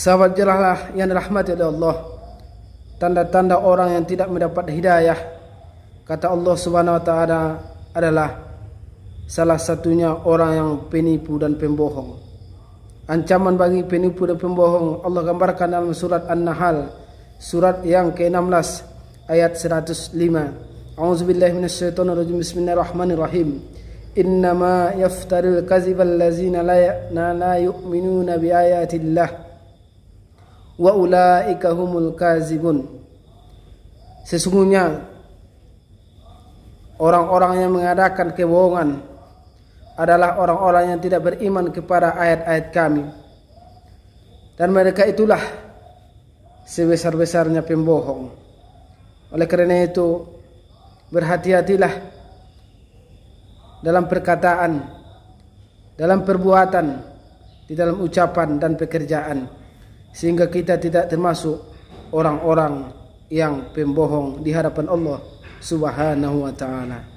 Sahabat jelahlah yang dirahmati oleh Allah Tanda-tanda orang yang tidak mendapat hidayah Kata Allah subhanahu wa ta'ala adalah Salah satunya orang yang penipu dan pembohong Ancaman bagi penipu dan pembohong Allah gambarkan dalam surat An-Nahl Surat yang ke-16 Ayat 105 A'udzubillah minasyaitan rajim Bismillahirrahmanirrahim Innama yaftaril kazibal lazina ya-, la yu'minuna bi ayatillah wa ulaika humul kazibun sesungguhnya orang-orang yang mengadakan kebohongan adalah orang-orang yang tidak beriman kepada ayat-ayat kami dan mereka itulah sebesar-besarnya pembohong oleh kerana itu berhati-hatilah dalam perkataan dalam perbuatan di dalam ucapan dan pekerjaan sehingga kita tidak termasuk orang-orang yang pembohong di hadapan Allah Subhanahu wa taala.